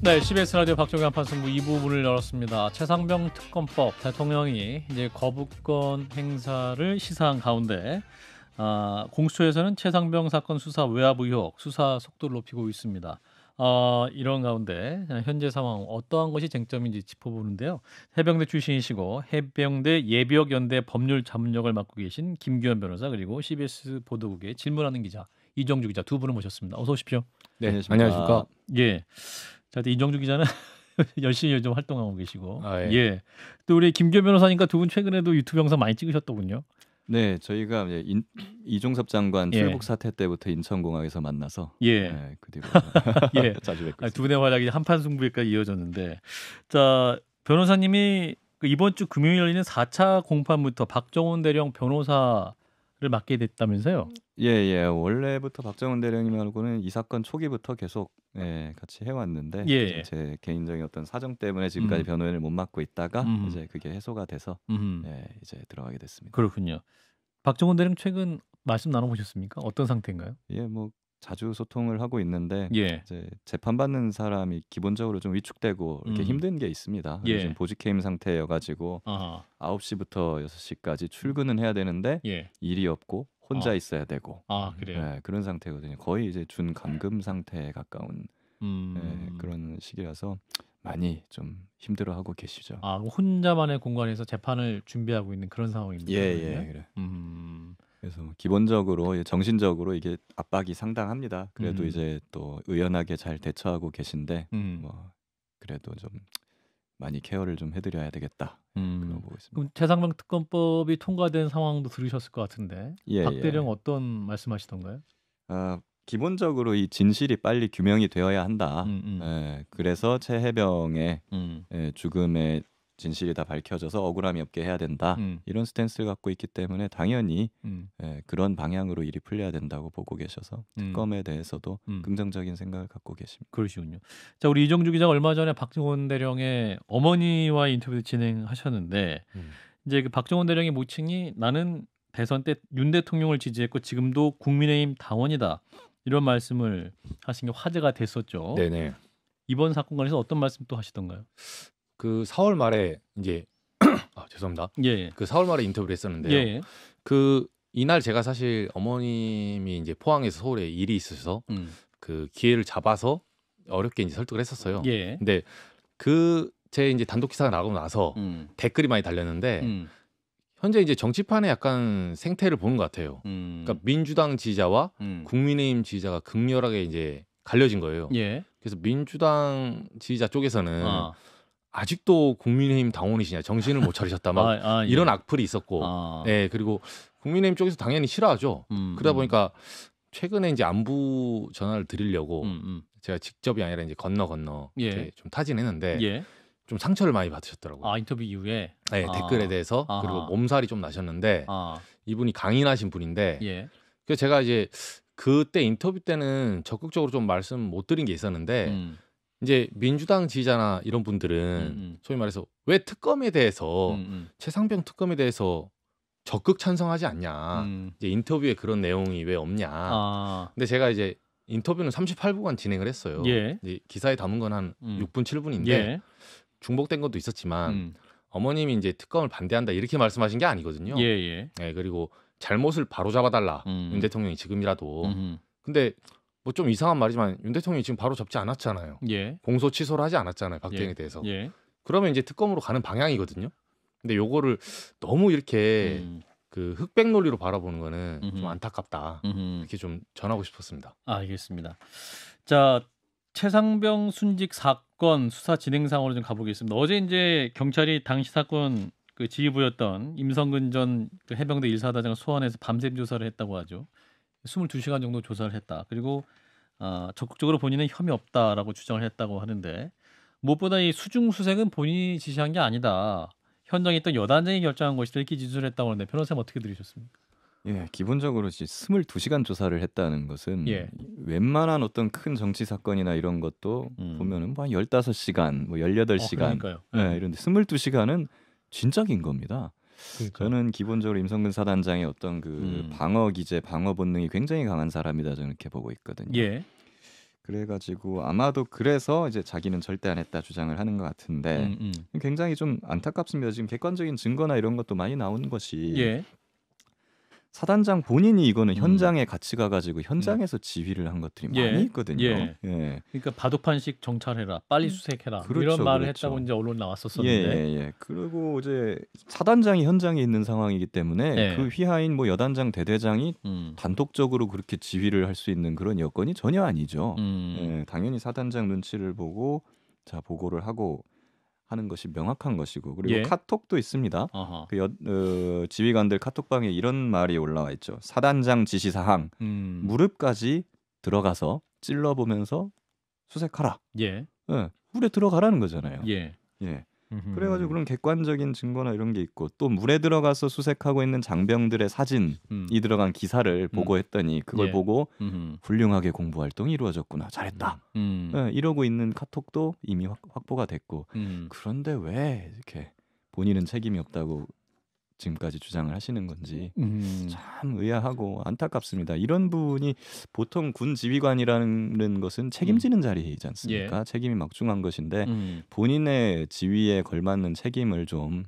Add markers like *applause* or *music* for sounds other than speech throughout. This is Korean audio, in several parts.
네, CBS 라디오 박종현 판승부 이부분을 열었습니다. 최상병 특검법 대통령이 이제 거부권 행사를 시사한 가운데 아, 공수처에서는 최상병 사건 수사 외압 의혹 수사 속도를 높이고 있습니다. 어, 이런 가운데 현재 상황 어떠한 것이 쟁점인지 짚어보는데요. 해병대 출신이시고 해병대 예비역연대 법률 자문역을 맡고 계신 김규현 변호사 그리고 CBS 보도국의 질문하는 기자 이정주 기자 두 분을 모셨습니다. 어서 오십시오. 네, 네 안녕하십니까. 아, 예. 하여튼 인정주 기자는 *laughs* 열심히 요 활동하고 계시고 아, 예. 예. 또 우리 김교 변호사님과 두 분 최근에도 유튜브 영상 많이 찍으셨더군요. 네, 저희가 이제 인, 이종섭 장관 예. 출국 사태 때부터 인천공항에서 만나서 예, 네, 그리로 *laughs* 예. *laughs* 자주 뵙고 아두 분의 활약이 한판 승부에까지 이어졌는데 자 변호사님이 그 이번 주 금요일 열리는 4차 공판부터 박정훈 대령 변호사를 맡게 됐다면서요? 예예 예. 원래부터 박정은 대령님하고는 이 사건 초기부터 계속 예, 같이 해왔는데 예, 예. 제 개인적인 어떤 사정 때문에 지금까지 음. 변호인을 못 맡고 있다가 음. 이제 그게 해소가 돼서 음. 예, 이제 들어가게 됐습니다. 그렇군요. 박정은 대령 최근 말씀 나눠보셨습니까? 어떤 상태인가요? 예, 뭐 자주 소통을 하고 있는데 예. 이제 재판받는 사람이 기본적으로 좀 위축되고 이렇게 음. 힘든 게 있습니다. 예. 요즘 보직해임 상태여 가지고 아홉시부터 여섯 시까지 출근은 해야 되는데 예. 일이 없고 혼자 아. 있어야 되고 아, 그래요? 네, 그런 상태거든요. 거의 이제 준 감금 상태에 가까운 네, 음. 네, 그런 시기라서 많이 좀 힘들어하고 계시죠. 아 혼자만의 공간에서 재판을 준비하고 있는 그런 상황입니다. 예, 예, 그래. 음. 그래서 뭐 기본적으로 정신적으로 이게 압박이 상당합니다. 그래도 음. 이제 또 의연하게 잘 대처하고 계신데 음. 뭐 그래도 좀 많이 케어를 좀 해드려야 되겠다. 음. 그런 보고 있습니다. 그럼 재상병 특검법이 통과된 상황도 들으셨을 것 같은데 예, 예. 박대령 예. 어떤 말씀하시던가요? 아, 기본적으로 이 진실이 빨리 규명이 되어야 한다. 음, 음. 예, 그래서 최해병의 음. 예, 죽음의 진실이 다 밝혀져서 억울함이 없게 해야 된다 음. 이런 스탠스를 갖고 있기 때문에 당연히 음. 예, 그런 방향으로 일이 풀려야 된다고 보고 계셔서 음. 특검에 대해서도 음. 긍정적인 생각을 갖고 계십니다. 그러시군요. 자 우리 이정주 기자 얼마 전에 박정원 대령의 어머니와 인터뷰 진행하셨는데 음. 이제 그 박정원 대령의 모친이 나는 대선 때 윤 대통령을 지지했고 지금도 국민의힘 당원이다 이런 말씀을 하신 게 화제가 됐었죠. 네네. 이번 사건관련해서 어떤 말씀 또 하시던가요? 그 4월 말에 이제 *clears throat* 아, 죄송합니다. 예. 예. 그 4월 말에 인터뷰를 했었는데요. 예, 예. 그 이날 제가 사실 어머님이 이제 포항에서 서울에 일이 있어서 음. 그 기회를 잡아서 어렵게 이제 설득을 했었어요. 예. 근데 그 제 이제 단독 기사가 나가고 나서 음. 댓글이 많이 달렸는데 음. 현재 이제 정치판의 약간 생태를 보는 것 같아요. 음. 그러니까 민주당 지지자와 음. 국민의힘 지지자가 극렬하게 이제 갈려진 거예요. 예. 그래서 민주당 지지자 쪽에서는 아. 아직도 국민의힘 당원이시냐 정신을 못 차리셨다 막 *laughs* 아, 아, 예. 이런 악플이 있었고 아. 예 그리고 국민의힘 쪽에서 당연히 싫어하죠 음, 그러다 음. 보니까 최근에 이제 안부 전화를 드리려고 음, 음. 제가 직접이 아니라 이제 건너 건너 예. 이제 좀 타진했는데 예. 좀 상처를 많이 받으셨더라고요. 아 인터뷰 이후에 네, 아. 댓글에 대해서 아하. 그리고 몸살이 좀 나셨는데 아. 이분이 강인하신 분인데 예. 그래서 제가 이제 그때 인터뷰 때는 적극적으로 좀 말씀 못 드린 게 있었는데 음. 이제 민주당 지지자나 이런 분들은 음음. 음. 소위 말해서 왜 특검에 대해서 음음. 음. 최상병 특검에 대해서 적극 찬성하지 않냐. 음. 이제 인터뷰에 그런 내용이 왜 없냐. 아. 근데 제가 이제 인터뷰는 38분간 진행을 했어요. 예. 이제 기사에 담은 건한 음. 6분 7분인데 예. 중복된 것도 있었지만 음. 어머님이 이제 특검을 반대한다 이렇게 말씀하신 게 아니거든요. 예, 예. 네, 그리고 잘못을 바로 잡아달라 음. 윤 대통령이 지금이라도. 음흠. 근데 뭐좀 이상한 말이지만 윤 대통령이 지금 바로 접지 않았잖아요. 예. 공소 취소를 하지 않았잖아요. 박대행에 예. 대해서. 예. 그러면 이제 특검으로 가는 방향이거든요. 근데 요거를 너무 이렇게 음. 그 흑백 논리로 바라보는 거는 음흠. 좀 안타깝다. 음흠. 이렇게 좀 전하고 싶었습니다. 아, 알겠습니다. 자, 최상병 순직 사건 수사 진행 상으로좀 가보겠습니다. 어제 이제 경찰이 당시 사건 그 지휘부였던 임성근 전 그 해병대 일사단장을 소환해서 밤샘 조사를 했다고 하죠. 22시간 정도 조사를 했다. 그리고 어, 적극적으로 본인은 혐의 없다라고 주장을 했다고 하는데 무엇보다 이 수중 수색은 본인이 지시한 게 아니다. 현장에 있던 여단장이 결정한 것이다 이렇게 진술을 했다고 하는데 변호사님 어떻게 들으셨습니까? 예, 기본적으로 22시간 조사를 했다는 것은 예. 웬만한 어떤 큰 정치 사건이나 이런 것도 음. 보면은 뭐한 15시간, 뭐 18시간 뭐 어, 그러니까요. 예, 네. 이런데 22시간은 진작인 겁니다. 그러니 저는 기본적으로 임성근 사단장의 어떤 그 음. 방어 기제, 방어 본능이 굉장히 강한 사람이다 저는 이렇게 보고 있거든요. 예. 그래가지고 아마도 그래서 이제 자기는 절대 안 했다 주장을 하는 것 같은데 음, 음. 굉장히 좀 안타깝습니다. 지금 객관적인 증거나 이런 것도 많이 나오는 것이 예. 사단장 본인이 이거는 음. 현장에 같이 가가지고 현장에서 네. 지휘를 한 것들이 예. 많이 있거든요. 예. 예. 그러니까 바둑판식 정찰해라, 빨리 음. 수색해라 그렇죠, 이런 말을 그렇죠. 했다고 이제 언론 나왔었었는데. 예, 예, 예, 그리고 이제 사단장이 현장에 있는 상황이기 때문에 네. 그 휘하인 뭐 여단장, 대대장이 음. 단독적으로 그렇게 지휘를 할 수 있는 그런 여건이 전혀 아니죠. 음. 예, 당연히 사단장 눈치를 보고 자 보고를 하고 하는 것이 명확한 것이고 그리고 예. 카톡도 있습니다. 그 여, 어, 지휘관들 카톡방에 이런 말이 올라와 있죠. 사단장 지시 사항 음. 무릎까지 들어가서 찔러보면서 수색하라. 예. 예. 물에 들어가라는 거잖아요. 예. 예. 그래가지고 그런 객관적인 증거나 이런 게 있고 또 물에 들어가서 수색하고 있는 장병들의 사진이 음. 들어간 기사를 음. 보고했더니 그걸 예. 보고 음흠. 훌륭하게 공부 활동이 이루어졌구나 잘했다 음. 음. 네, 이러고 있는 카톡도 이미 확, 보가 됐고 음. 그런데 왜 이렇게 본인은 책임이 없다고 지금까지 주장을 하시는 건지 음. 참 의아하고 안타깝습니다. 이런 분이 보통 군 지휘관이라는 것은 책임지는 음. 자리이지 않습니까? 예. 책임이 막중한 것인데 음. 본인의 지위에 걸맞는 책임을 좀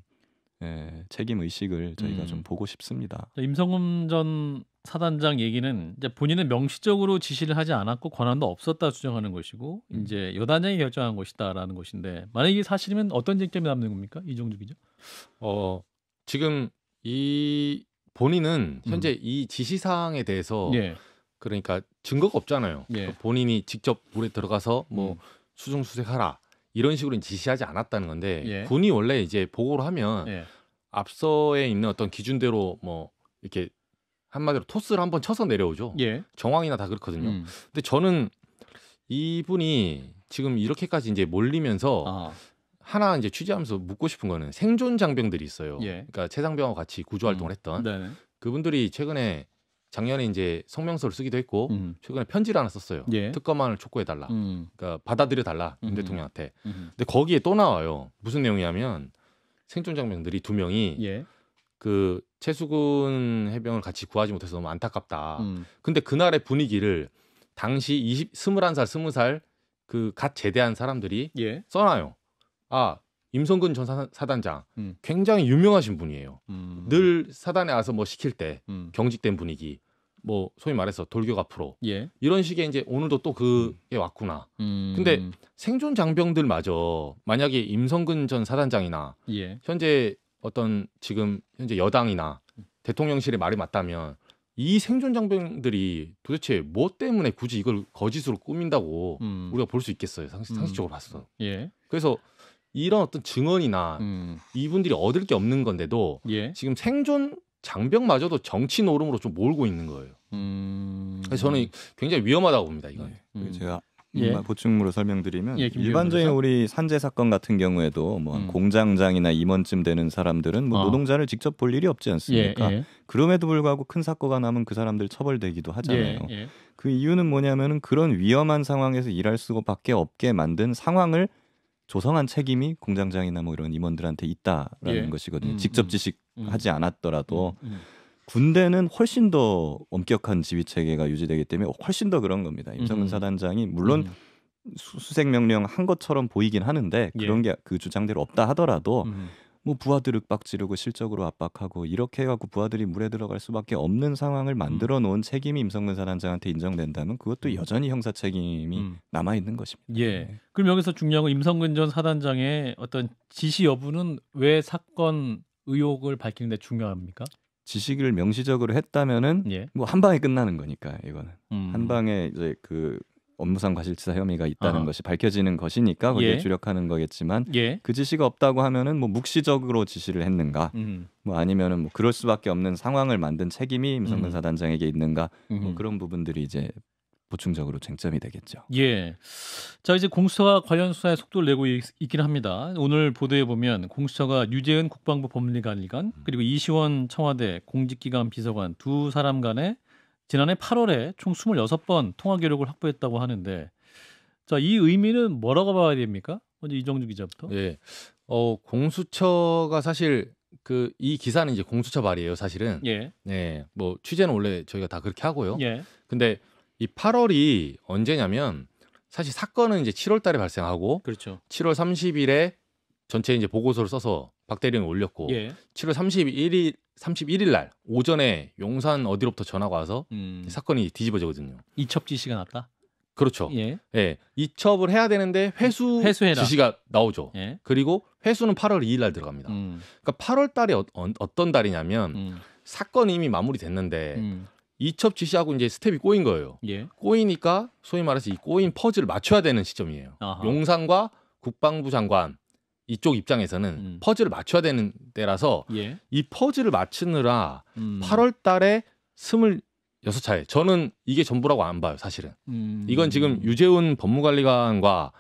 예, 책임 의식을 저희가 좀 보고 싶습니다. 임성훈 전 사단장 얘기는 이제 본인은 명시적으로 지시를 하지 않았고 권한도 없었다 주장하는 것이고 이제 여단장이 결정한 것이다라는 것인데 만약 이게 사실이면 어떤 쟁점이 남는 겁니까 이종주 기자? 어 지금 이 본인은 현재 음. 이 지시 사항에 대해서 예. 그러니까 증거가 없잖아요. 예. 그러니까 본인이 직접 물에 들어가서 뭐 음. 수중 수색하라 이런 식으로 지시하지 않았다는 건데 예. 군이 원래 이제 보고를 하면 예. 앞서에 있는 어떤 기준대로 뭐 이렇게 한마디로 토스를 한번 쳐서 내려오죠. 예. 정황이나 다 그렇거든요. 음. 근데 저는 이분이 지금 이렇게까지 이제 몰리면서 아. 하나 이제 취재하면서 묻고 싶은 거는 생존 장병들이 있어요. 예. 그러니까 최상병과 같이 구조 활동을 음. 했던 네네. 그분들이 최근에 작년에 이제 성명서를 쓰기도 했고 음. 최근에 편지를 하나 썼어요. 예. 특검안을 촉구해 달라. 음. 그러니까 받아들여 달라 윤 음. 대통령한테. 음. 근데 거기에 또 나와요. 무슨 내용이냐면 생존 장병들이 두 명이 예. 그 최수근 해병을 같이 구하지 못해서 너무 안타깝다. 음. 근데 그날의 분위기를 당시 20 21살 20살 그갓 제대한 사람들이 예. 써놔요. 아 임성근 전 사단, 장 음. 굉장히 유명하신 분이에요. 음. 늘 사단에 와서 뭐 시킬 때 음. 경직된 분위기 뭐 소위 말해서 돌격 앞으로 예. 이런 식의 이제 오늘도 또 그게 왔구나. 음. 근데 생존 장병들마저 만약에 임성근 전 사단장이나 예. 현재 어떤 지금 현재 여당이나 대통령실의 말이 맞다면 이 생존 장병들이 도대체 뭐 때문에 굳이 이걸 거짓으로 꾸민다고 음. 우리가 볼 수 있겠어요 음. 상식, 적으로 봤어. 예. 그래서 이런 어떤 증언이나 음. 이분들이 얻을 게 없는 건데도 예. 지금 생존 장벽마저도 정치 노름으로 좀 몰고 있는 거예요. 음. 그래서 저는 굉장히 위험하다고 봅니다. 이건. 네. 음. 음. 제가 예. 보충으로 설명드리면 예, 일반적인 변호사? 우리 산재 사건 같은 경우에도 뭐 음. 공장장이나 임원쯤 되는 사람들은 뭐 아. 노동자를 직접 볼 일이 없지 않습니까? 예, 예, 그럼에도 불구하고 큰 사고가 나면 그 사람들 처벌되기도 하잖아요. 예, 예. 그 이유는 뭐냐면은 그런 위험한 상황에서 일할 수밖에 없게 만든 상황을 조성한 책임이 공장장이나 뭐 이런 임원들한테 있다라는 예. 것이거든요. 음, 직접 음, 지식하지 음, 않았더라도 음, 음, 음, 군대는 훨씬 더 엄격한 지휘 체계가 유지되기 때문에 훨씬 더 그런 겁니다. 임성근 사단장이 물론 수색 명령 한 것처럼 보이긴 하는데 예. 그런 예. 게그 주장대로 없다 하더라도 뭐 부하들 윽박 지르고 실적으로 압박하고 이렇게 해갖고 부하들이 물에 들어갈 수밖에 없는 상황을 음. 만들어 놓은 책임이 임성근 사단장한테 인정된다면 그것도 음. 여전히 형사 책임이 음. 남아 있는 것입니다. 예. 네. 그럼 여기서 중요한 건 임성근 전 사단장의 어떤 지시 여부는 왜 사건 의혹을 밝히는데 중요합니까? 지식을 명시적으로 했다면은 예. 뭐한 방에 끝나는 거니까 이거는 음. 한 방에 이제 그 업무상 과실치사 혐의가 있다는 아 것이 밝혀지는 것이니까 거기에 예. 주력하는 거겠지만 예. 그 지시가 없다고 하면은 뭐 묵시적으로 지시를 했는가 음. 뭐 아니면은 뭐 그럴 수밖에 없는 상황을 만든 책임이 임성근 음. 사단장에게 있는가 뭐 음. 그런 부분들이 이제 보충적으로 쟁점이 되겠죠. 예. 자 이제 공수처가 관련 수사에 속도를 내고 있, 긴 합니다. 오늘 보도에 보면 공수처가 유재은 국방부 법리관리관 음. 그리고 이시원 청와대 공직기관 비서관 두 사람 간의 지난해 8월에 총 26번 통화 기록을 확보했다고 하는데 자, 이 의미는 뭐라고 봐야 됩니까? 먼저 이정주 기자부터. 예. 어, 공수처가 사실 그 이 기사는 이제 공수처 말이에요, 사실은. 예. 예. 뭐 취재는 원래 저희가 다 그렇게 하고요. 예. 근데 이 8월이 언제냐면 사실 사건은 이제 7월 달에 발생하고 그렇죠. 7월 30일에 전체 이제 보고서를 써서 박대령이 올렸고 예. 7월 31일 31일 날 오전에 용산 어디로부터 전화가 와서 음. 사건이 뒤집어지거든요. 이첩 지시가 났다. 그렇죠. 예. 예. 이첩을 해야 되는데 회수 음, 회수해라. 지시가 나오죠. 예. 그리고 회수는 8월 2일 날 들어갑니다. 음. 그러니까 8월 달이 어, 어, 어떤 달이냐면 음. 사건이 이미 마무리됐는데 음. 이첩 지시하고 이제 스텝이 꼬인 거예요. 예. 꼬이니까 소위 말해서 이 꼬인 퍼즐을 맞춰야 되는 시점이에요. 아하. 용산과 국방부 장관 이쪽 입장에서는 음. 퍼즐을 맞춰야 되는 때라서 예. 이 퍼즐을 맞추느라 음. 8월 달에 26차례. 저는 이게 전부라고 안 봐요, 사실은. 음. 이건 지금 유재훈 법무관리관과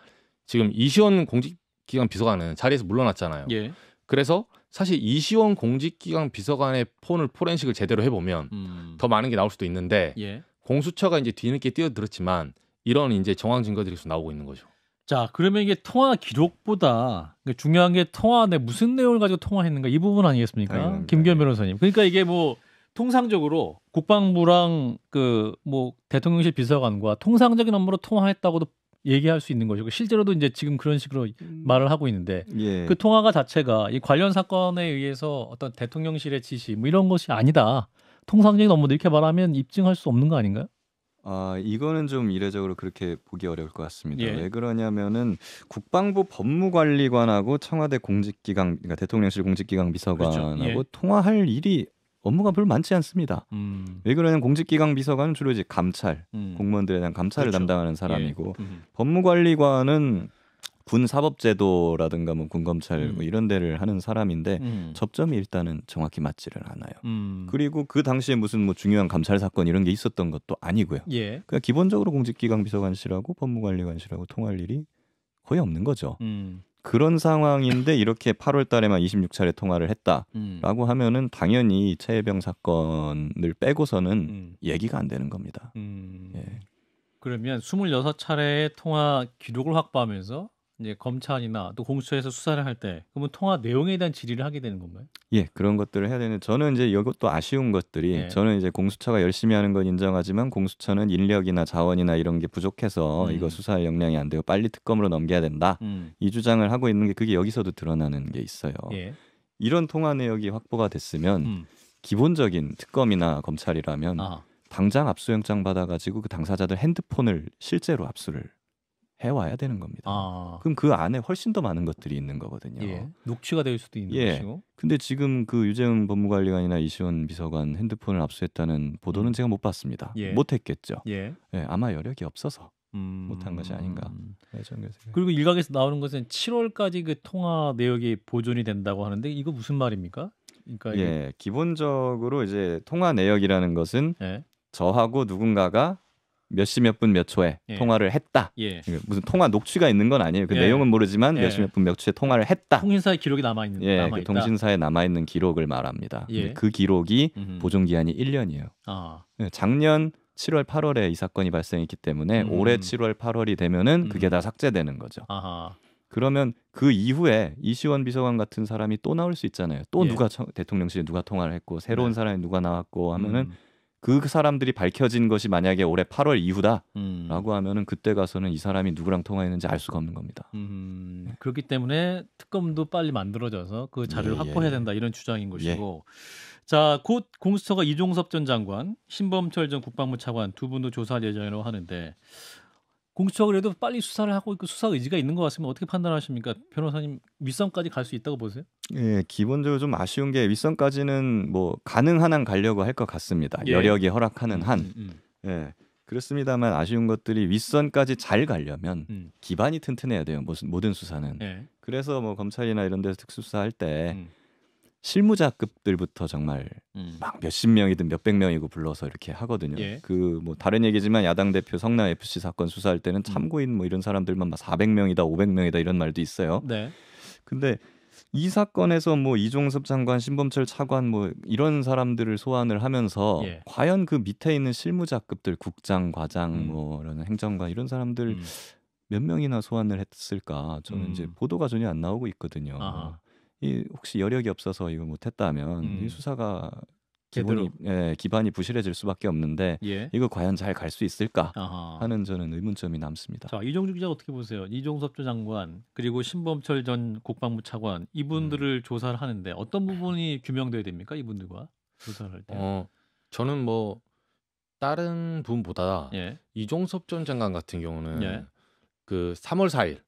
지금 이시원 공직기관 비서관은 자리에서 물러났잖아요. 예. 그래서 사실 이시원 공직기관 비서관의 폰을 포렌식을 제대로 해보면 음. 더 많은 게 나올 수도 있는데 예. 공수처가 이제 뒤늦게 뛰어들었지만 이런 이제 정황 증거들이 계속 나오고 있는 거죠. 자, 그러면 이게 통화 기록보다 그러니까 중요한 게 통화 내 무슨 내용을 가지고 통화했는가 이 부분 아니겠습니까? 당연합니 김기현 네. 변호사님. 그러니까 이게 뭐 통상적으로 국방부랑 그 뭐 대통령실 비서관과 통상적인 업무로 통화했다고도 얘기할 수 있는 것이고 그러니까 실제로도 이제 지금 그런 식으로 음. 말을 하고 있는데 예. 그 통화가 자체가 이 관련 사건에 의해서 어떤 대통령실의 지시 뭐 이런 것이 아니다. 통상적인 업무도 이렇게 말하면 입증할 수 없는 거 아닌가요? 아, 이거는 좀 이례적으로 그렇게 보기 어려울 것 같습니다. 예. 왜 그러냐면은 국방부 법무관리관하고 청와대 공직기강, 그러니까 대통령실 공직기강 그렇죠. 비서관하고 그렇죠. 예. 통화할 일이 업무가 별로 많지 않습니다. 음. 왜 그러냐면 공직기강 비서관은 주로 이제 감찰, 음. 공무원들에 대한 감찰을 그렇죠. 담당하는 사람이고 예. 음. 법무관리관은 군 사법제도라든가 뭐 군검찰 뭐 음. 뭐 이런 데를 하는 사람인데 음. 접점이 일단은 정확히 맞지를 않아요. 음. 그리고 그 당시에 무슨 뭐 중요한 감찰 사건 이런 게 있었던 것도 아니고요. 예. 그냥 그러니까 기본적으로 공직기강 비서관실하고 법무관리관실하고 통할 일이 거의 없는 거죠. 음. 그런 상황인데 이렇게 8월 달에만 26차례 통화를 했다라고 음. 하면은 당연히 최혜병 사건을 빼고서는 음. 얘기가 안 되는 겁니다. 예. 그러면 26차례의 통화 기록을 확보하면서 이제 검찰이나 또 공수처에서 수사를 할 때 그러면 통화 내용에 대한 질의를 하게 되는 건가요? 예, 그런 것들을 해야 되는 저는 이제 이것도 아쉬운 것들이 예. 저는 이제 공수처가 열심히 하는 건 인정하지만 공수처는 인력이나 자원이나 이런 게 부족해서 음. 이거 수사할 역량이 안 되고 빨리 특검으로 넘겨야 된다. 음. 이 주장을 하고 있는 게 그게 여기서도 드러나는 게 있어요. 예. 이런 통화 내역이 확보가 됐으면 음. 기본적인 특검이나 검찰이라면 아. 당장 압수영장 받아가지고 그 당사자들 핸드폰을 실제로 압수를 해와야 되는 겁니다. 아. 그럼 그 안에 훨씬 더 많은 것들이 있는 거거든요. 예. 녹취가 될 수도 있는 예. 것이고. 근데 지금 그 유재훈 법무관리관이나 이시원 비서관 핸드폰을 압수했다는 보도는 음. 제가 못 봤습니다. 예. 못했겠죠. 예. 예. 아마 여력이 없어서 음... 못한 것이 아닌가. 네, 그리고 일각에서 나오는 것은 7월까지 그 통화 내역이 보존이 된다고 하는데 이거 무슨 말입니까? 그러니까 예, 이게... 기본적으로 이제 통화 내역이라는 것은 예. 저하고 누군가가 몇시몇분몇 초에 예. 통화를 했다. 예. 무슨 통화 녹취가 있는 건 아니에요. 그 예. 내용은 모르지만 예. 몇시 몇 분몇 몇 초에 통화를 했다. 통신사의 기록이 남아 있는 예, 그 통신사에 남아 있는 기록을 말합니다. 예. 그 기록이 보존 기한이 1년이에요. 아. 예, 작년 7월 8월에 이 사건이 발생했기 때문에 음. 올해 7월 8월이 되면은 그게 음. 다 삭제되는 거죠. 아하. 그러면 그 이후에 이시원 비서관 같은 사람이 또 나올 수 있잖아요. 또 누가 대통령실에 누가 통화를 했고 새로운 네. 사람이 누가 나왔고 하면은 음. 그 사람들이 밝혀진 것이 만약에 올해 8월 이후다라고 음. 하면은 그때 가서는 이 사람이 누구랑 통화했는지 알 수가 없는 겁니다. 음, 네. 그렇기 때문에 특검도 빨리 만들어져서 그 자료를 예, 예 확보해야 예. 된다 이런 주장인 예. 것이고 예. 자, 곧 공수처가 이종섭 전 장관, 신범철 전 국방부 차관 두 분도 조사할 예정이라고 하는데 공수처 그래도 빨리 수사를 하고 있고 그 수사 의지가 있는 것 같으면 어떻게 판단하십니까? 변호사님 윗선까지 갈 수 있다고 보세요? 예, 기본적으로 좀 아쉬운 게 윗선까지는 뭐 가능한 한 가려고 할 것 같습니다. 예. 여력이 허락하는 음, 한. 음, 음, 예. 그렇습니다만 아쉬운 것들이 윗선까지 잘 가려면 음. 기반이 튼튼해야 돼요. 모든 수사는. 예. 그래서 뭐 검찰이나 이런 데서 특수수사할 때 음. 실무자급들부터 정말 음. 막 몇십 명이든 몇백 명이고 불러서 이렇게 하거든요. 예. 그뭐 다른 얘기지만 야당 대표 성남 FC 사건 수사할 때는 음. 참고인 뭐 이런 사람들만 막 400명이다, 500명이다 이런 말도 있어요. 네. 근데 이 사건에서 뭐 이종섭 장관, 신범철 차관 뭐 이런 사람들을 소환을 하면서 예. 과연 그 밑에 있는 실무자급들 국장, 과장 음. 뭐 이런 행정관 이런 사람들 음. 몇 명이나 소환을 했을까? 저는 음. 이제 보도가 전혀 안 나오고 있거든요. 아하. 이 혹시 여력이 없어서 이걸 못했다면 음. 이 수사가 기본이 예, 기반이 부실해질 수밖에 없는데 예. 이거 과연 잘 갈 수 있을까 아하. 하는 저는 의문점이 남습니다. 자 이종주 기자 어떻게 보세요? 이종섭 전 장관 그리고 신범철 전 국방부 차관 이분들을 음. 조사를 하는데 어떤 부분이 규명돼야 됩니까? 이분들과 조사를 할 때. 어, 저는 뭐 다른 분보다 예. 이종섭 전 장관 같은 경우는 예. 그 3월 4일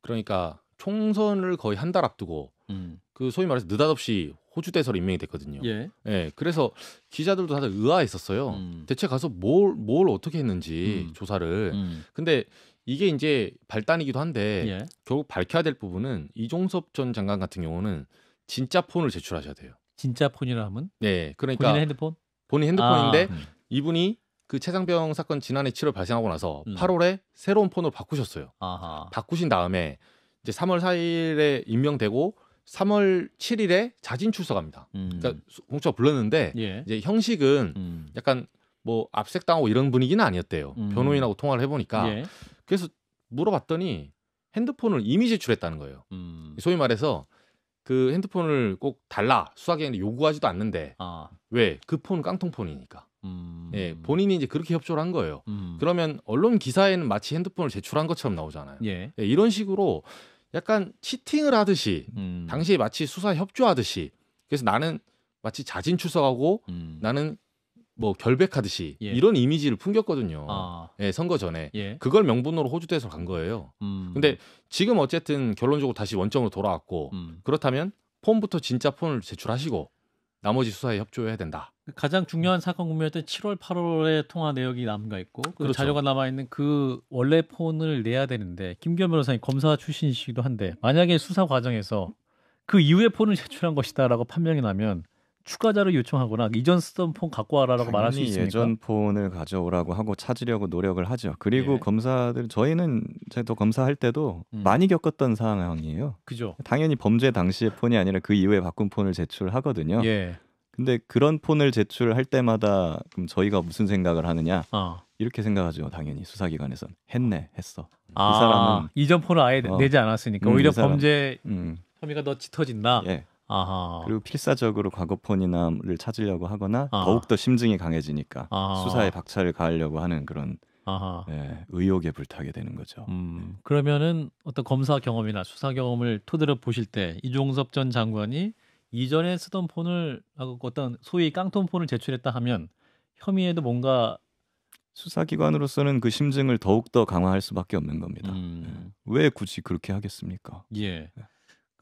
그러니까 총선을 거의 한 달 앞두고 음. 그 소위 말해서 느닷없이 호주 대사로 임명이 됐거든요. 예. 예. 그래서 기자들도 다들 의아했었어요. 음. 대체 가서 뭘, 뭘 어떻게 했는지 음. 조사를. 음. 근데 이게 이제 발단이기도 한데 예. 결국 밝혀야 될 부분은 이종섭 전 장관 같은 경우는 진짜 폰을 제출하셔야 돼요. 진짜 폰이라 하면? 네. 그러니까 본인 핸드폰? 본인 핸드폰인데 아. 음. 이분이 그 최상병 사건 지난해 7월 발생하고 나서 8월에 음. 새로운 폰으로 바꾸셨어요. 아하. 바꾸신 다음에 이제 3월 4일에 임명되고 3월 7일에 자진 출석합니다. 음. 그러니까 공처 불렀는데 예. 이제 형식은 음. 약간 뭐 압색당하고 이런 분위기는 아니었대요. 음. 변호인하고 통화를 해보니까 예. 그래서 물어봤더니 핸드폰을 이미 제출했다는 거예요. 음. 소위 말해서 그 핸드폰을 꼭 달라 수사기관에 요구하지도 않는데 아. 왜그 폰 깡통폰이니까. 음. 예, 본인이 이제 그렇게 협조를 한 거예요. 음. 그러면 언론 기사에는 마치 핸드폰을 제출한 것처럼 나오잖아요. 예. 예, 이런 식으로 약간 치팅을 하듯이 음. 당시에 마치 수사 협조하듯이 그래서 나는 마치 자진 출석하고 음. 나는 뭐 결백하듯이 예. 이런 이미지를 풍겼거든요. 아. 예, 선거 전에 예. 그걸 명분으로 호주대에서 간 거예요. 음. 근데 지금 어쨌든 결론적으로 다시 원점으로 돌아왔고 음. 그렇다면 폰부터 진짜 폰을 제출하시고 나머지 수사에 협조해야 된다. 가장 중요한 사건 구매였던 7월, 8월의 통화 내역이 남가 있고 그 그렇죠. 자료가 남아 있는 그 원래 폰을 내야 되는데 김기현 변호사님 검사 출신이시기도 한데 만약에 수사 과정에서 그 이후에 폰을 제출한 것이다라고 판명이 나면 추가 자료 요청하거나 이전 쓰던 폰 갖고 와라라고 말할 수 있습니까? 예전 폰을 가져오라고 하고 찾으려고 노력을 하죠. 그리고 예. 검사들 저희는 저희도 검사할 때도 음. 많이 겪었던 상황이에요. 그죠. 당연히 범죄 당시의 폰이 아니라 그 이후에 바꾼 폰을 제출하거든요. 예. 근데 그런 폰을 제출할 때마다 그럼 저희가 무슨 생각을 하느냐? 어. 이렇게 생각하죠. 당연히 수사기관에선 했네, 했어. 아, 이 사람은 이전 폰을 아예 어. 내지 않았으니까 음, 오히려 범죄 음. 혐의가 더 짙어진다. 예. 아하. 그리고 필사적으로 과거 폰이나를 찾으려고 하거나 아 더욱더 심증이 강해지니까 아하. 수사에 박차를 가하려고 하는 그런 예, 의혹에 불타게 되는 거죠. 음, 네. 그러면은 어떤 검사 경험이나 수사 경험을 토대로 보실 때 이종섭 전 장관이 이전에 쓰던 폰을 아, 그 어떤 소위 깡통 폰을 제출했다 하면 혐의에도 뭔가 수사기관으로서는 그 심증을 더욱 더 강화할 수밖에 없는 겁니다. 음. 예. 왜 굳이 그렇게 하겠습니까? 예. 예.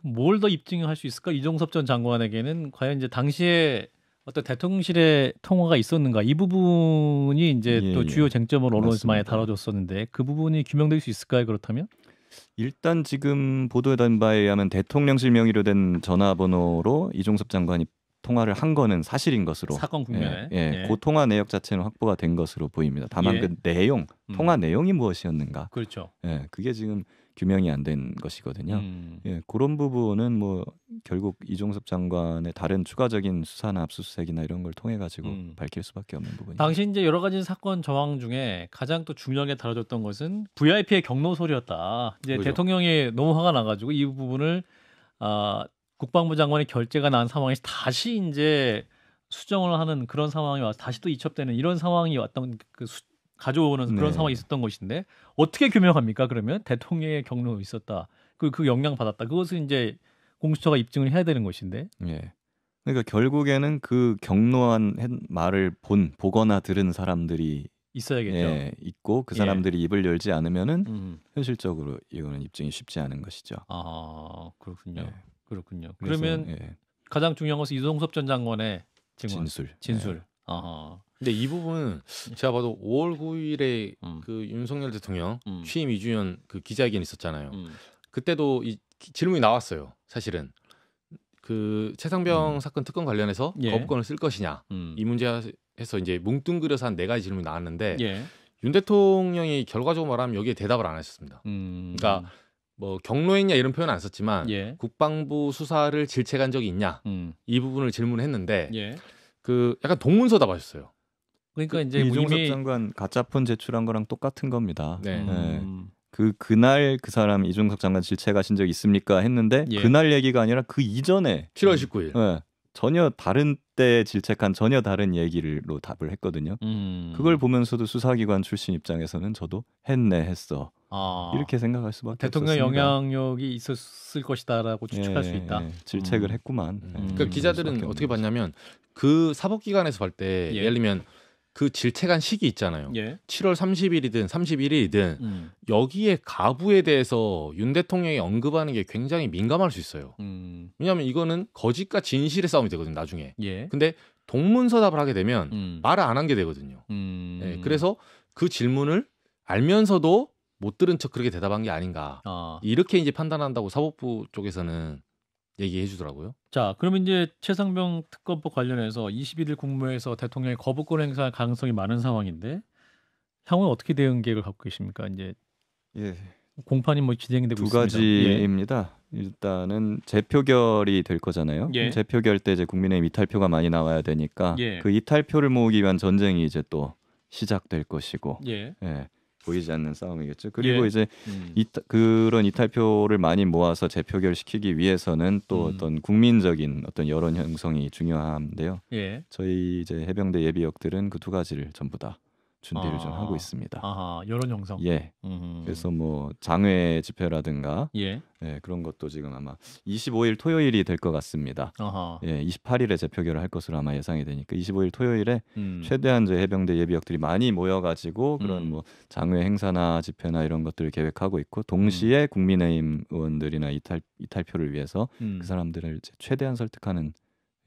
뭘더 입증할 수 있을까? 이종섭 전 장관에게는 과연 이제 당시에 어떤 대통령실의 통화가 있었는가 이 부분이 이제 예, 또 예. 주요 쟁점으로 언론에서 많이 다뤄졌었는데 그 부분이 규명될 수 있을까요? 그렇다면? 일단 지금 보도된 에 바에 의하면 대통령실 명의로 된 전화번호로 이종섭 장관이 통화를 한 거는 사실인 것으로 사건 국면에 예, 예, 예. 그 통화 내역 자체는 확보가 된 것으로 보입니다. 다만 예. 그 내용, 통화 음. 내용이 무엇이었는가? 그렇죠. 예, 그게 지금 규명이 안 된 것이거든요. 음. 예, 그런 부분은 뭐 결국 이종섭 장관의 다른 추가적인 수사나 압수수색이나 이런 걸 통해 가지고 음. 밝힐 수밖에 없는 부분이죠. 당시 이제 여러 가지 사건 저항 중에 가장 또 중요하게 다뤄졌던 것은 VIP의 경로소리였다 이제 그렇죠. 대통령이 너무 화가 나가지고 이 부분을 아, 국방부 장관의 결재가 난 상황에서 다시 이제 수정을 하는 그런 상황이 와서 다시 또 이첩되는 이런 상황이 왔던 그 수, 가져오는 네. 그런 네. 상황이 있었던 것인데 어떻게 규명합니까? 그러면 대통령의 경로 있었다. 그, 그 영향 받았다. 그것은 이제 공수처가 입증을 해야 되는 것인데. 예. 그러니까 결국에는 그 경로한 말을 본 보거나 들은 사람들이 있어야겠죠. 예, 있고 그 예. 사람들이 예. 입을 열지 않으면은 음. 현실적으로 이거는 입증이 쉽지 않은 것이죠. 아 그렇군요. 예. 그렇군요. 그래서, 그러면 예. 가장 중요한 것은 이종섭 전 장관의 증언, 진술. 진술. 예. 아하. 근데 이 부분은 예. 제가 봐도 5월 9일에 음. 그 윤석열 대통령 음. 취임 2주년 그 기자회견 있었잖아요. 음. 그때도 이 질문이 나왔어요. 사실은 그 최상병 음. 사건 특검 관련해서 예. 거부권을 쓸 것이냐 음. 이 문제에서 이제 뭉뚱그려서 한 네 가지 질문이 나왔는데 예. 윤 대통령이 결과적으로 말하면 여기에 대답을 안 하셨습니다. 음. 그러니까 뭐 경로했냐 이런 표현 안 썼지만 예. 국방부 수사를 질책한 적이 있냐 이 부분을 질문했는데 예. 그 약간 동문서답하셨어요. 그러니까 그 이제 이종섭 이미... 장관 가짜폰 제출한 거랑 똑같은 겁니다. 네. 네. 음. 그 그날 그 사람 이종석 장관 질책하신 적 있습니까 했는데 예. 그날 얘기가 아니라 그 이전에 7월 19일 네, 전혀 다른 때 질책한 전혀 다른 얘기로 를 답을 했거든요. 음. 그걸 보면서도 수사기관 출신 입장에서는 저도 했네 했어 아. 이렇게 생각할 수밖에 대통령 없었습니다. 영향력이 있었을 것이다라고 추측할 예, 수 있다. 예, 예, 질책을 음. 했구만. 음. 예, 그러니까 기자들은 어떻게 봤냐면 그 사법기관에서 볼 때 예. 예를 들면 그 질책한 시기 있잖아요. 예. 7월 30일이든 31일이든 음. 여기에 가부에 대해서 윤 대통령이 언급하는 게 굉장히 민감할 수 있어요. 음. 왜냐하면 이거는 거짓과 진실의 싸움이 되거든요. 나중에. 예. 근데 동문서답을 하게 되면 음. 말을 안 한 게 되거든요. 네, 그래서 그 질문을 알면서도 못 들은 척 그렇게 대답한 게 아닌가 어. 이렇게 이제 판단한다고 사법부 쪽에서는 얘기해 주더라고요. 자, 그러면 이제 최상병 특검법 관련해서 21일 국무회에서 대통령이 거부권 행사할 가능성이 많은 상황인데 향후 어떻게 대응 계획을 갖고 계십니까? 이제 예. 공판이 뭐 진행되고 두 가지입니다. 예. 일단은 재표결이 될 거잖아요. 예. 재표결 때 이제 국민의힘 이탈표가 많이 나와야 되니까 예. 그 이탈표를 모으기 위한 전쟁이 이제 또 시작될 것이고. 예. 예. 보이지 않는 싸움이겠죠. 예. 그리고 예. 이제 음. 이타, 그런 이탈표를 많이 모아서 재표결시키기 위해서는 또 음. 어떤 국민적인 어떤 여론 형성이 중요한데요. 예. 저희 이제 해병대 예비역들은 그 두 가지를 전부 다 준비를 아, 좀 하고 아, 있습니다. 아하, 여론 형성. 예. 음. 그래서 뭐 장외 집회라든가 예. 예, 그런 것도 지금 아마 25일 토요일이 될 것 같습니다. 아하. 예, 28일에 재표결을 할 것으로 아마 예상이 되니까 25일 토요일에 음. 최대한 제 해병대 예비역들이 많이 모여가지고 그런 음. 뭐 장외 행사나 집회나 이런 것들을 계획하고 있고 동시에 음. 국민의힘 의원들이나 이탈 이탈표를 위해서 그 음. 사람들을 최대한 설득하는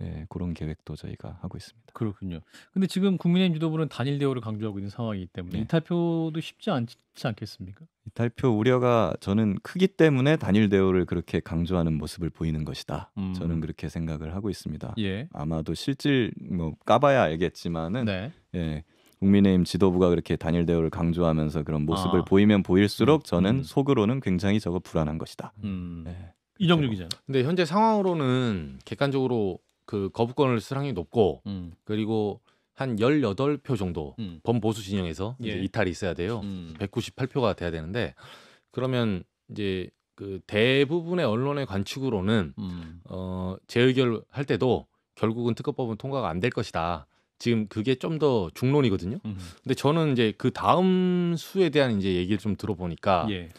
예, 그런 계획도 저희가 하고 있습니다. 그렇군요. 근데 지금 국민의힘 지도부는 단일 대우를 강조하고 있는 상황이기 때문에 네. 이탈표도 쉽지 않지 않겠습니까? 이탈표 우려가 저는 크기 때문에 단일 대우를 그렇게 강조하는 모습을 보이는 것이다. 음. 저는 그렇게 생각을 하고 있습니다. 예. 아마도 실질 뭐 까봐야 알겠지만은 네. 예. 국민의힘 지도부가 그렇게 단일 대우를 강조하면서 그런 모습을 아. 보이면 보일수록 음. 저는 음. 속으로는 굉장히 저거 불안한 것이다. 음. 네. 예. 이정규 기자. 근데 현재 상황으로는 객관적으로 그 거부권을 쓸확이 높고 음. 그리고 한 18표 정도 음. 범보수 진영에서 예. 이탈이 있어야 돼요. 음. 198표가 돼야 되는데 그러면 이제 그 대부분의 언론의 관측으로는 음. 어, 재의결 할 때도 결국은 특허법은 통과가 안 될 것이다. 지금 그게 좀 더 중론이거든요. 음. 근데 저는 이제 그 다음 수에 대한 이제 얘기를 좀 들어보니까 예.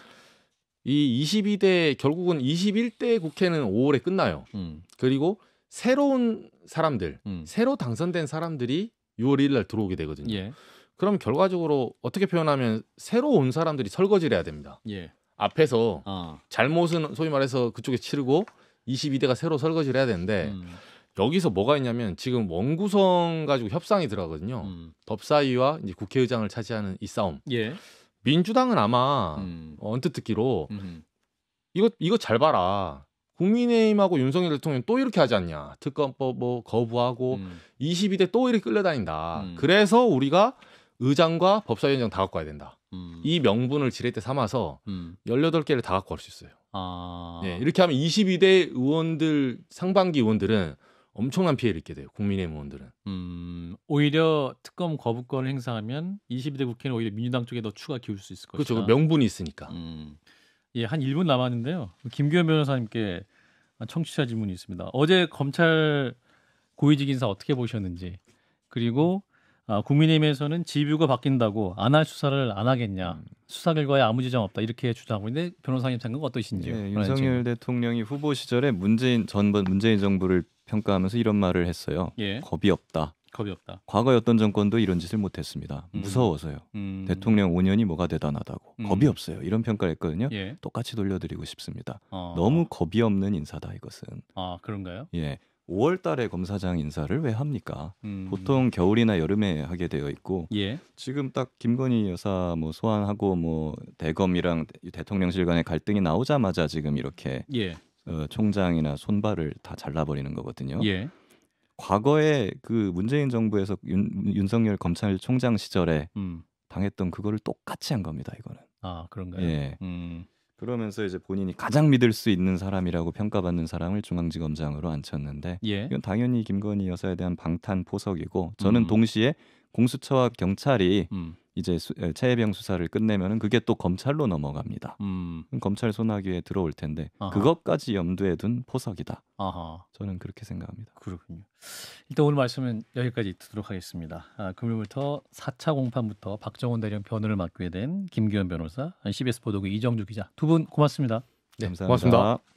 이 22대 결국은 21대 국회는 5월에 끝나요. 음. 그리고 새로운 사람들, 음. 새로 당선된 사람들이 6월 1일 날 들어오게 되거든요. 예. 그럼 결과적으로 어떻게 표현하면 새로 온 사람들이 설거지를 해야 됩니다. 예. 앞에서 어. 잘못은 소위 말해서 그쪽에 치르고 22대가 새로 설거지를 해야 되는데 음. 여기서 뭐가 있냐면 지금 원구성 가지고 협상이 들어가거든요. 음. 법사위와 이제 국회의장을 차지하는 이 싸움. 예. 민주당은 아마 음. 언뜻 듣기로 이거 이거 잘 봐라. 국민의힘하고 윤석열 대통령 또 이렇게 하지 않냐 특검법 뭐 거부하고 음. 22대 또 이렇게 끌려다닌다. 음. 그래서 우리가 의장과 법사위원장 다 갖고 와야 된다. 음. 이 명분을 지렛대 삼아서 음. 18개를 다 갖고 올 수 있어요. 아. 네, 이렇게 하면 22대 의원들 상반기 의원들은 엄청난 피해를 입게 돼요. 국민의힘 의원들은. 음, 오히려 특검 거부권을 행사하면 22대 국회는 오히려 민주당 쪽에 더 추가 기울 수 있을 것이다. 그렇죠. 명분이 있으니까. 음. 예, 한 1분 남았는데요. 김규현 변호사님께 청취자 질문이 있습니다. 어제 검찰 고위직 인사 어떻게 보셨는지 그리고 아, 국민의힘에서는 지휘부가 바뀐다고 안 할 수사를 안 하겠냐 음. 수사 결과에 아무 지장 없다 이렇게 주장하고 있는데 변호사님 생각 어떠신지요? 네, 윤석열 대통령이 후보 시절에 문재인 전번 문재인 정부를 평가하면서 이런 말을 했어요. 예. 겁이 없다. 겁이 없다. 과거의 어떤 정권도 이런 짓을 못했습니다. 음. 무서워서요. 음. 대통령 5년이 뭐가 대단하다고 음. 겁이 없어요. 이런 평가를 했거든요. 예. 똑같이 돌려드리고 싶습니다. 어. 너무 겁이 없는 인사다 이것은. 아 그런가요? 예. 5월 달에 검사장 인사를 왜 합니까? 음. 보통 겨울이나 여름에 하게 되어 있고 예. 지금 딱 김건희 여사 뭐 소환하고 뭐 대검이랑 대통령실 간의 갈등이 나오자마자 지금 이렇게 예. 어, 총장이나 손발을 다 잘라버리는 거거든요. 예. 과거에 그 문재인 정부에서 윤, 윤석열 검찰총장 시절에 음. 당했던 그거를 똑같이 한 겁니다. 이거는. 아 그런가요? 예. 음. 그러면서 이제 본인이 가장 믿을 수 있는 사람이라고 평가받는 사람을 중앙지검장으로 앉혔는데 예. 이건 당연히 김건희 여사에 대한 방탄 포석이고 저는 음. 동시에 공수처와 경찰이 음. 이제 수, 차예병 수사를 끝내면은 그게 또 검찰로 넘어갑니다. 음. 검찰 소나기에 들어올 텐데 아하. 그것까지 염두에 둔 포석이다. 아하. 저는 그렇게 생각합니다. 그렇군요. 일단 오늘 말씀은 여기까지 듣도록 하겠습니다. 아, 금요일부터 4차 공판부터 박정원 대령 변호를 맡게 된 김기현 변호사, CBS 보도국 이정주 기자 두 분 고맙습니다. 네, 네, 감사합니다. 고맙습니다.